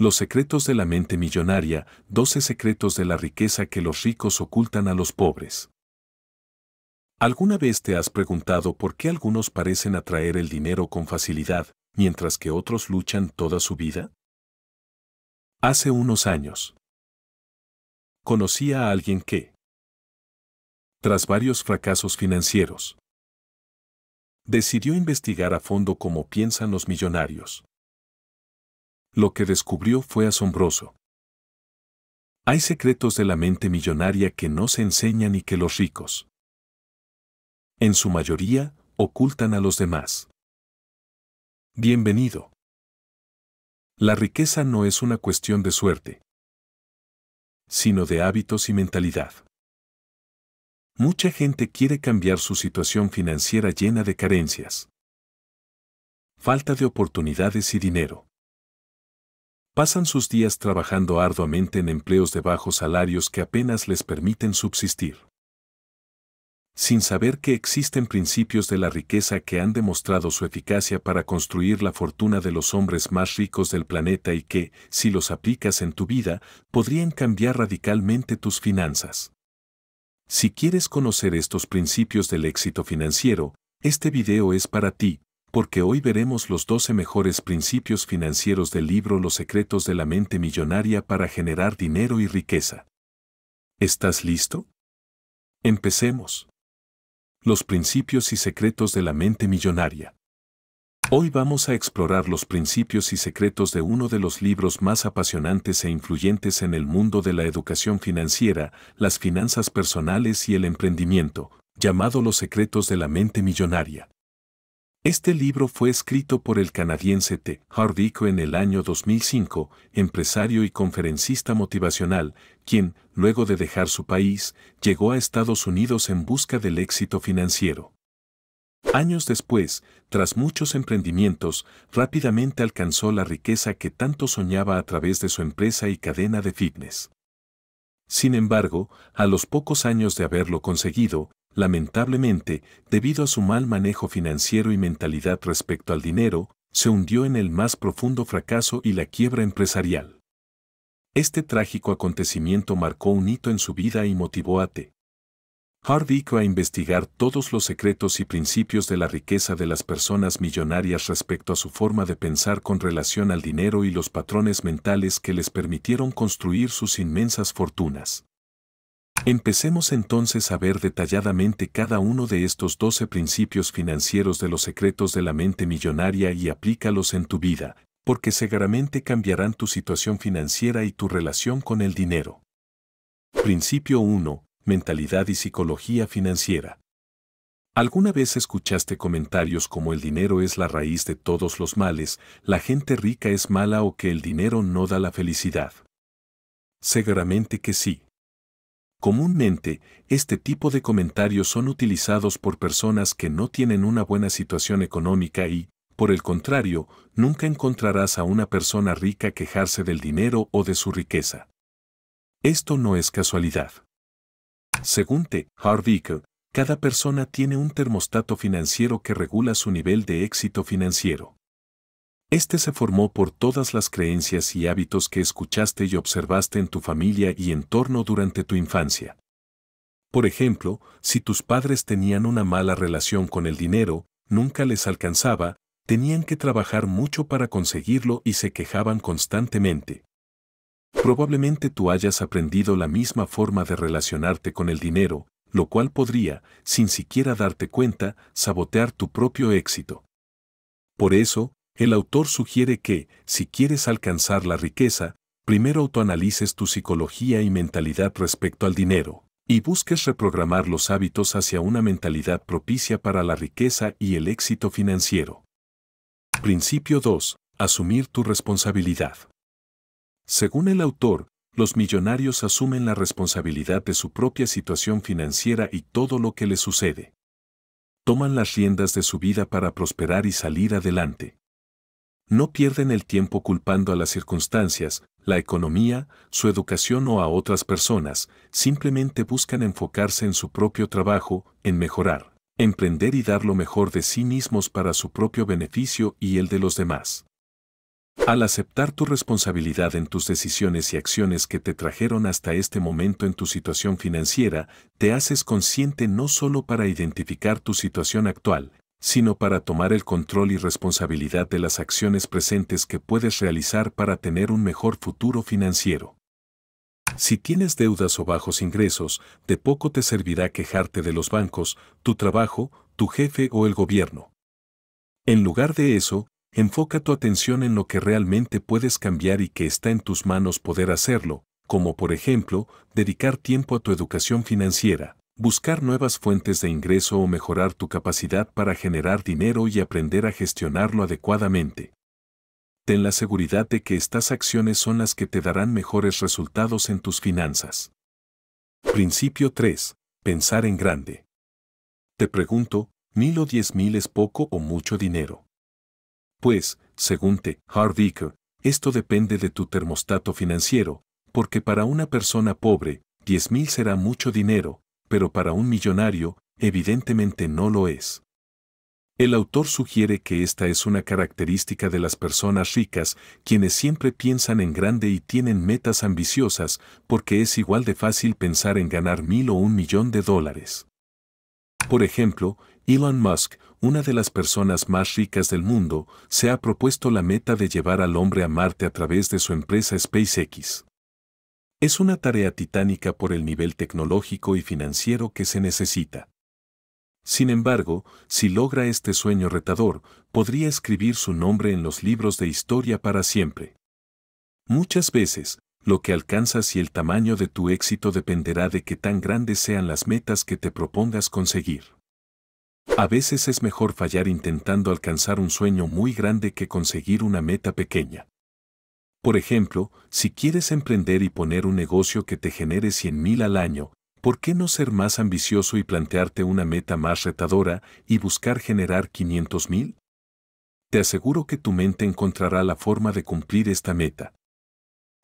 Los secretos de la mente millonaria, 12 secretos de la riqueza que los ricos ocultan a los pobres. ¿Alguna vez te has preguntado por qué algunos parecen atraer el dinero con facilidad, mientras que otros luchan toda su vida? Hace unos años, conocí a alguien que, tras varios fracasos financieros, decidió investigar a fondo cómo piensan los millonarios. Lo que descubrió fue asombroso. Hay secretos de la mente millonaria que no se enseñan y que los ricos, en su mayoría, ocultan a los demás. Bienvenido. La riqueza no es una cuestión de suerte, sino de hábitos y mentalidad. Mucha gente quiere cambiar su situación financiera llena de carencias, falta de oportunidades y dinero. Pasan sus días trabajando arduamente en empleos de bajos salarios que apenas les permiten subsistir. Sin saber que existen principios de la riqueza que han demostrado su eficacia para construir la fortuna de los hombres más ricos del planeta y que, si los aplicas en tu vida, podrían cambiar radicalmente tus finanzas. Si quieres conocer estos principios del éxito financiero, este video es para ti, porque hoy veremos los 12 mejores principios financieros del libro Los secretos de la mente millonaria para generar dinero y riqueza. ¿Estás listo? Empecemos. Los principios y secretos de la mente millonaria. Hoy vamos a explorar los principios y secretos de uno de los libros más apasionantes e influyentes en el mundo de la educación financiera, las finanzas personales y el emprendimiento, llamado Los secretos de la mente millonaria. Este libro fue escrito por el canadiense T. Hardico en el año 2005, empresario y conferencista motivacional, quien, luego de dejar su país, llegó a Estados Unidos en busca del éxito financiero. Años después, tras muchos emprendimientos, rápidamente alcanzó la riqueza que tanto soñaba a través de su empresa y cadena de fitness. Sin embargo, a los pocos años de haberlo conseguido, lamentablemente, debido a su mal manejo financiero y mentalidad respecto al dinero, se hundió en el más profundo fracaso y la quiebra empresarial. Este trágico acontecimiento marcó un hito en su vida y motivó a T. que a investigar todos los secretos y principios de la riqueza de las personas millonarias respecto a su forma de pensar con relación al dinero y los patrones mentales que les permitieron construir sus inmensas fortunas. Empecemos entonces a ver detalladamente cada uno de estos 12 principios financieros de los secretos de la mente millonaria y aplícalos en tu vida, porque seguramente cambiarán tu situación financiera y tu relación con el dinero. Principio 1. Mentalidad y psicología financiera. ¿Alguna vez escuchaste comentarios como el dinero es la raíz de todos los males, la gente rica es mala o que el dinero no da la felicidad? Seguramente que sí. Comúnmente, este tipo de comentarios son utilizados por personas que no tienen una buena situación económica y, por el contrario, nunca encontrarás a una persona rica quejarse del dinero o de su riqueza. Esto no es casualidad. Según T. Harvick, cada persona tiene un termostato financiero que regula su nivel de éxito financiero. Este se formó por todas las creencias y hábitos que escuchaste y observaste en tu familia y entorno durante tu infancia. Por ejemplo, si tus padres tenían una mala relación con el dinero, nunca les alcanzaba, tenían que trabajar mucho para conseguirlo y se quejaban constantemente. Probablemente tú hayas aprendido la misma forma de relacionarte con el dinero, lo cual podría, sin siquiera darte cuenta, sabotear tu propio éxito. Por eso, el autor sugiere que, si quieres alcanzar la riqueza, primero autoanalices tu psicología y mentalidad respecto al dinero, y busques reprogramar los hábitos hacia una mentalidad propicia para la riqueza y el éxito financiero. Principio 2. Asumir tu responsabilidad. Según el autor, los millonarios asumen la responsabilidad de su propia situación financiera y todo lo que les sucede. Toman las riendas de su vida para prosperar y salir adelante no pierden el tiempo culpando a las circunstancias, la economía, su educación o a otras personas, simplemente buscan enfocarse en su propio trabajo, en mejorar, emprender y dar lo mejor de sí mismos para su propio beneficio y el de los demás. Al aceptar tu responsabilidad en tus decisiones y acciones que te trajeron hasta este momento en tu situación financiera, te haces consciente no solo para identificar tu situación actual, sino para tomar el control y responsabilidad de las acciones presentes que puedes realizar para tener un mejor futuro financiero. Si tienes deudas o bajos ingresos, de poco te servirá quejarte de los bancos, tu trabajo, tu jefe o el gobierno. En lugar de eso, enfoca tu atención en lo que realmente puedes cambiar y que está en tus manos poder hacerlo, como por ejemplo, dedicar tiempo a tu educación financiera, buscar nuevas fuentes de ingreso o mejorar tu capacidad para generar dinero y aprender a gestionarlo adecuadamente. Ten la seguridad de que estas acciones son las que te darán mejores resultados en tus finanzas. Principio 3. Pensar en grande. Te pregunto, ¿mil o diez mil es poco o mucho dinero? Pues, según te, Harvicker, esto depende de tu termostato financiero, porque para una persona pobre, diez mil será mucho dinero, pero para un millonario, evidentemente no lo es. El autor sugiere que esta es una característica de las personas ricas, quienes siempre piensan en grande y tienen metas ambiciosas, porque es igual de fácil pensar en ganar mil o un millón de dólares. Por ejemplo, Elon Musk, una de las personas más ricas del mundo, se ha propuesto la meta de llevar al hombre a Marte a través de su empresa SpaceX. Es una tarea titánica por el nivel tecnológico y financiero que se necesita. Sin embargo, si logra este sueño retador, podría escribir su nombre en los libros de historia para siempre. Muchas veces, lo que alcanzas y el tamaño de tu éxito dependerá de qué tan grandes sean las metas que te propongas conseguir. A veces es mejor fallar intentando alcanzar un sueño muy grande que conseguir una meta pequeña. Por ejemplo, si quieres emprender y poner un negocio que te genere 100,000 mil al año, ¿por qué no ser más ambicioso y plantearte una meta más retadora y buscar generar 500,000? mil? Te aseguro que tu mente encontrará la forma de cumplir esta meta.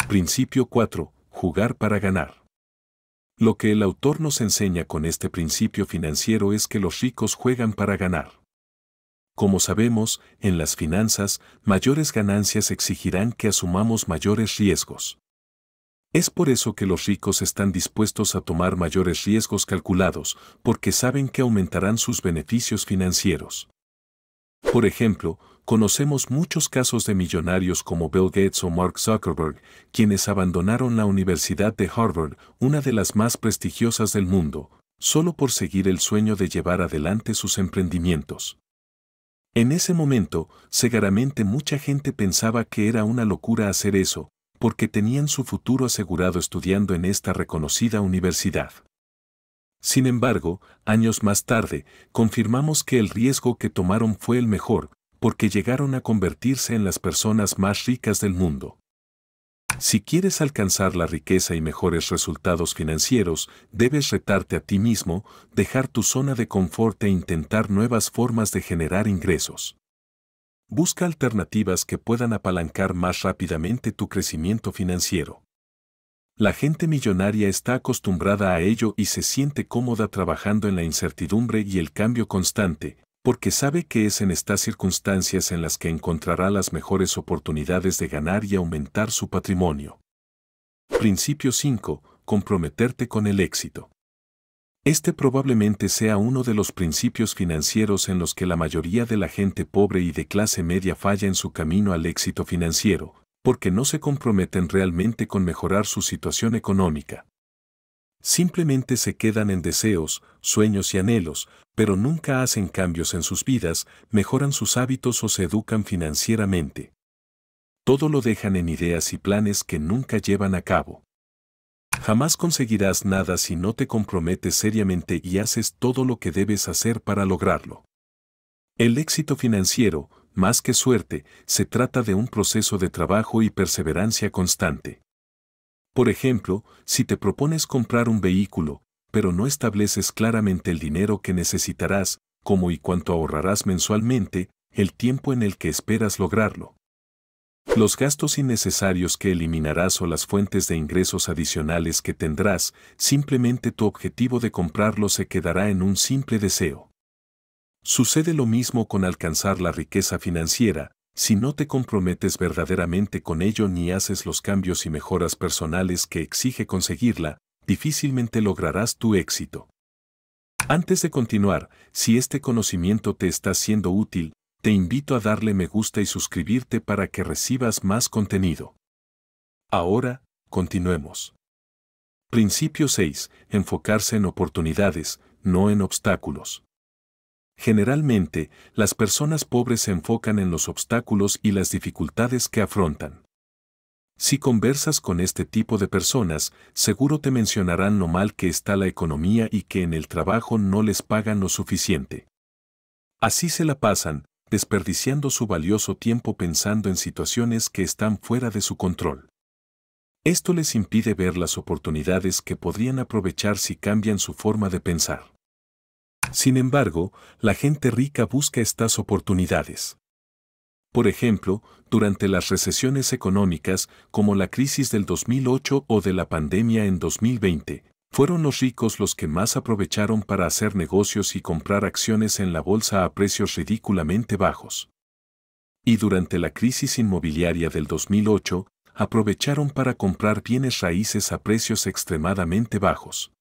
Principio 4. Jugar para ganar. Lo que el autor nos enseña con este principio financiero es que los ricos juegan para ganar. Como sabemos, en las finanzas, mayores ganancias exigirán que asumamos mayores riesgos. Es por eso que los ricos están dispuestos a tomar mayores riesgos calculados, porque saben que aumentarán sus beneficios financieros. Por ejemplo, conocemos muchos casos de millonarios como Bill Gates o Mark Zuckerberg, quienes abandonaron la Universidad de Harvard, una de las más prestigiosas del mundo, solo por seguir el sueño de llevar adelante sus emprendimientos. En ese momento, seguramente mucha gente pensaba que era una locura hacer eso, porque tenían su futuro asegurado estudiando en esta reconocida universidad. Sin embargo, años más tarde, confirmamos que el riesgo que tomaron fue el mejor, porque llegaron a convertirse en las personas más ricas del mundo. Si quieres alcanzar la riqueza y mejores resultados financieros, debes retarte a ti mismo, dejar tu zona de confort e intentar nuevas formas de generar ingresos. Busca alternativas que puedan apalancar más rápidamente tu crecimiento financiero. La gente millonaria está acostumbrada a ello y se siente cómoda trabajando en la incertidumbre y el cambio constante, porque sabe que es en estas circunstancias en las que encontrará las mejores oportunidades de ganar y aumentar su patrimonio. Principio 5. Comprometerte con el éxito. Este probablemente sea uno de los principios financieros en los que la mayoría de la gente pobre y de clase media falla en su camino al éxito financiero, porque no se comprometen realmente con mejorar su situación económica. Simplemente se quedan en deseos, sueños y anhelos, pero nunca hacen cambios en sus vidas, mejoran sus hábitos o se educan financieramente. Todo lo dejan en ideas y planes que nunca llevan a cabo. Jamás conseguirás nada si no te comprometes seriamente y haces todo lo que debes hacer para lograrlo. El éxito financiero, más que suerte, se trata de un proceso de trabajo y perseverancia constante. Por ejemplo, si te propones comprar un vehículo, pero no estableces claramente el dinero que necesitarás, cómo y cuánto ahorrarás mensualmente, el tiempo en el que esperas lograrlo. Los gastos innecesarios que eliminarás o las fuentes de ingresos adicionales que tendrás, simplemente tu objetivo de comprarlo se quedará en un simple deseo. Sucede lo mismo con alcanzar la riqueza financiera, si no te comprometes verdaderamente con ello ni haces los cambios y mejoras personales que exige conseguirla, difícilmente lograrás tu éxito. Antes de continuar, si este conocimiento te está siendo útil, te invito a darle me gusta y suscribirte para que recibas más contenido. Ahora, continuemos. Principio 6. Enfocarse en oportunidades, no en obstáculos. Generalmente, las personas pobres se enfocan en los obstáculos y las dificultades que afrontan. Si conversas con este tipo de personas, seguro te mencionarán lo mal que está la economía y que en el trabajo no les pagan lo suficiente. Así se la pasan, desperdiciando su valioso tiempo pensando en situaciones que están fuera de su control. Esto les impide ver las oportunidades que podrían aprovechar si cambian su forma de pensar. Sin embargo, la gente rica busca estas oportunidades. Por ejemplo, durante las recesiones económicas como la crisis del 2008 o de la pandemia en 2020, fueron los ricos los que más aprovecharon para hacer negocios y comprar acciones en la bolsa a precios ridículamente bajos. Y durante la crisis inmobiliaria del 2008, aprovecharon para comprar bienes raíces a precios extremadamente bajos.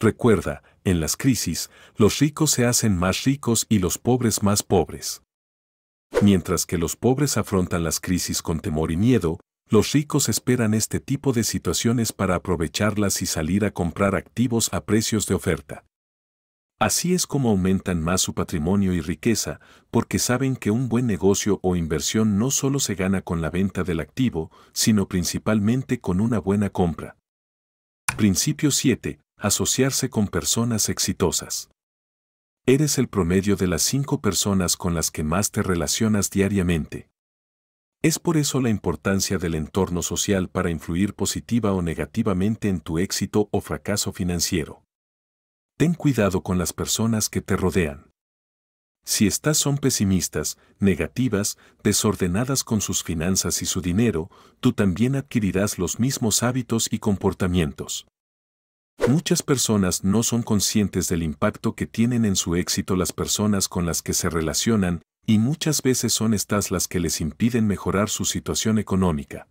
Recuerda, en las crisis, los ricos se hacen más ricos y los pobres más pobres. Mientras que los pobres afrontan las crisis con temor y miedo, los ricos esperan este tipo de situaciones para aprovecharlas y salir a comprar activos a precios de oferta. Así es como aumentan más su patrimonio y riqueza, porque saben que un buen negocio o inversión no solo se gana con la venta del activo, sino principalmente con una buena compra. Principio 7 asociarse con personas exitosas. Eres el promedio de las cinco personas con las que más te relacionas diariamente. Es por eso la importancia del entorno social para influir positiva o negativamente en tu éxito o fracaso financiero. Ten cuidado con las personas que te rodean. Si estas son pesimistas, negativas, desordenadas con sus finanzas y su dinero, tú también adquirirás los mismos hábitos y comportamientos. Muchas personas no son conscientes del impacto que tienen en su éxito las personas con las que se relacionan, y muchas veces son estas las que les impiden mejorar su situación económica.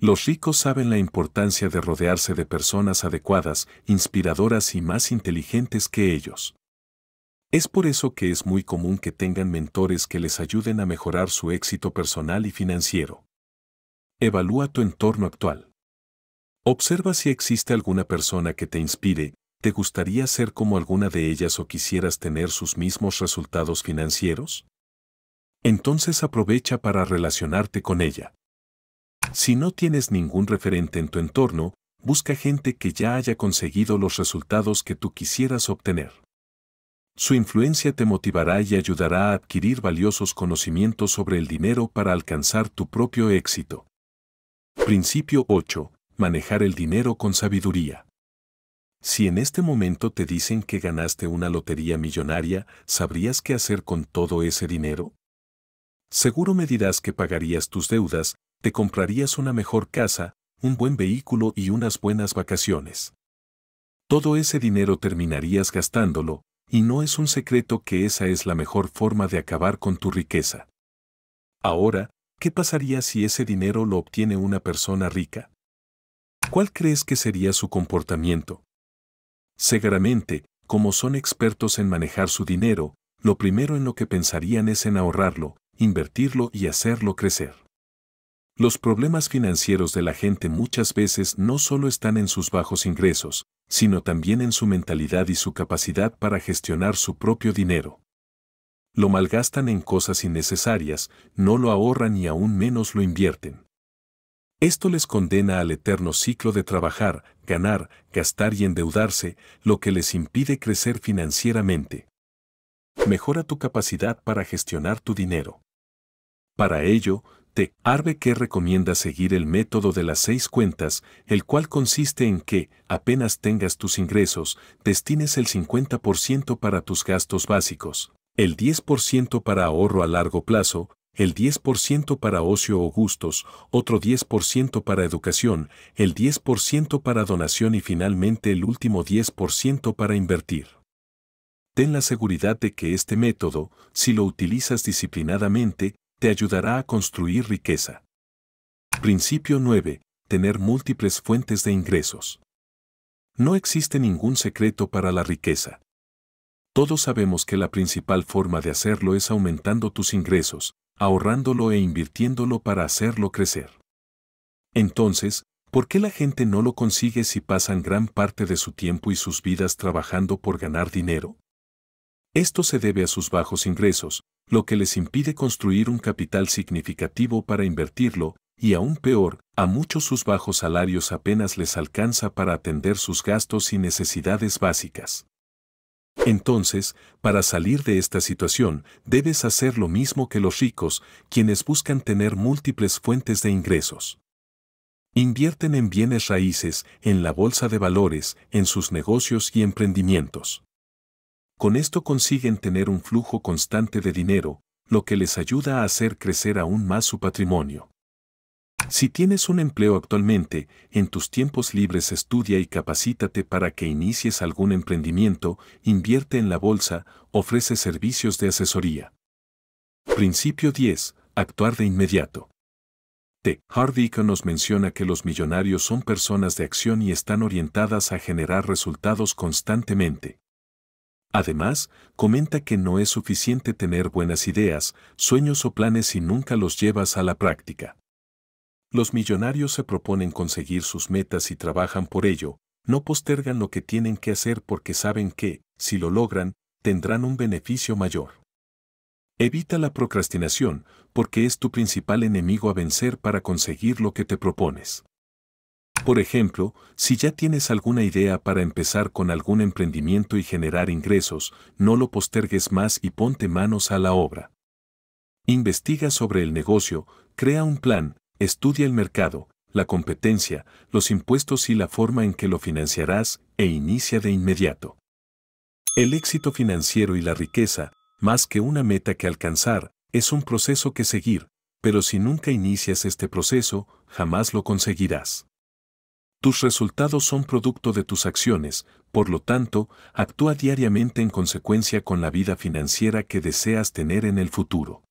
Los ricos saben la importancia de rodearse de personas adecuadas, inspiradoras y más inteligentes que ellos. Es por eso que es muy común que tengan mentores que les ayuden a mejorar su éxito personal y financiero. Evalúa tu entorno actual. Observa si existe alguna persona que te inspire, te gustaría ser como alguna de ellas o quisieras tener sus mismos resultados financieros. Entonces aprovecha para relacionarte con ella. Si no tienes ningún referente en tu entorno, busca gente que ya haya conseguido los resultados que tú quisieras obtener. Su influencia te motivará y ayudará a adquirir valiosos conocimientos sobre el dinero para alcanzar tu propio éxito. Principio 8 manejar el dinero con sabiduría. Si en este momento te dicen que ganaste una lotería millonaria, ¿sabrías qué hacer con todo ese dinero? Seguro me dirás que pagarías tus deudas, te comprarías una mejor casa, un buen vehículo y unas buenas vacaciones. Todo ese dinero terminarías gastándolo, y no es un secreto que esa es la mejor forma de acabar con tu riqueza. Ahora, ¿qué pasaría si ese dinero lo obtiene una persona rica? ¿Cuál crees que sería su comportamiento? Seguramente, como son expertos en manejar su dinero, lo primero en lo que pensarían es en ahorrarlo, invertirlo y hacerlo crecer. Los problemas financieros de la gente muchas veces no solo están en sus bajos ingresos, sino también en su mentalidad y su capacidad para gestionar su propio dinero. Lo malgastan en cosas innecesarias, no lo ahorran y aún menos lo invierten. Esto les condena al eterno ciclo de trabajar, ganar, gastar y endeudarse, lo que les impide crecer financieramente. Mejora tu capacidad para gestionar tu dinero. Para ello, te Arbe que recomienda seguir el método de las seis cuentas, el cual consiste en que, apenas tengas tus ingresos, destines el 50% para tus gastos básicos, el 10% para ahorro a largo plazo, el 10% para ocio o gustos, otro 10% para educación, el 10% para donación y finalmente el último 10% para invertir. Ten la seguridad de que este método, si lo utilizas disciplinadamente, te ayudará a construir riqueza. Principio 9. Tener múltiples fuentes de ingresos. No existe ningún secreto para la riqueza. Todos sabemos que la principal forma de hacerlo es aumentando tus ingresos, ahorrándolo e invirtiéndolo para hacerlo crecer. Entonces, ¿por qué la gente no lo consigue si pasan gran parte de su tiempo y sus vidas trabajando por ganar dinero? Esto se debe a sus bajos ingresos, lo que les impide construir un capital significativo para invertirlo, y aún peor, a muchos sus bajos salarios apenas les alcanza para atender sus gastos y necesidades básicas. Entonces, para salir de esta situación, debes hacer lo mismo que los ricos, quienes buscan tener múltiples fuentes de ingresos. Invierten en bienes raíces, en la bolsa de valores, en sus negocios y emprendimientos. Con esto consiguen tener un flujo constante de dinero, lo que les ayuda a hacer crecer aún más su patrimonio. Si tienes un empleo actualmente, en tus tiempos libres estudia y capacítate para que inicies algún emprendimiento, invierte en la bolsa, ofrece servicios de asesoría. Principio 10. Actuar de inmediato. T. Hardy nos menciona que los millonarios son personas de acción y están orientadas a generar resultados constantemente. Además, comenta que no es suficiente tener buenas ideas, sueños o planes si nunca los llevas a la práctica. Los millonarios se proponen conseguir sus metas y trabajan por ello, no postergan lo que tienen que hacer porque saben que, si lo logran, tendrán un beneficio mayor. Evita la procrastinación, porque es tu principal enemigo a vencer para conseguir lo que te propones. Por ejemplo, si ya tienes alguna idea para empezar con algún emprendimiento y generar ingresos, no lo postergues más y ponte manos a la obra. Investiga sobre el negocio, crea un plan, Estudia el mercado, la competencia, los impuestos y la forma en que lo financiarás e inicia de inmediato. El éxito financiero y la riqueza, más que una meta que alcanzar, es un proceso que seguir, pero si nunca inicias este proceso, jamás lo conseguirás. Tus resultados son producto de tus acciones, por lo tanto, actúa diariamente en consecuencia con la vida financiera que deseas tener en el futuro.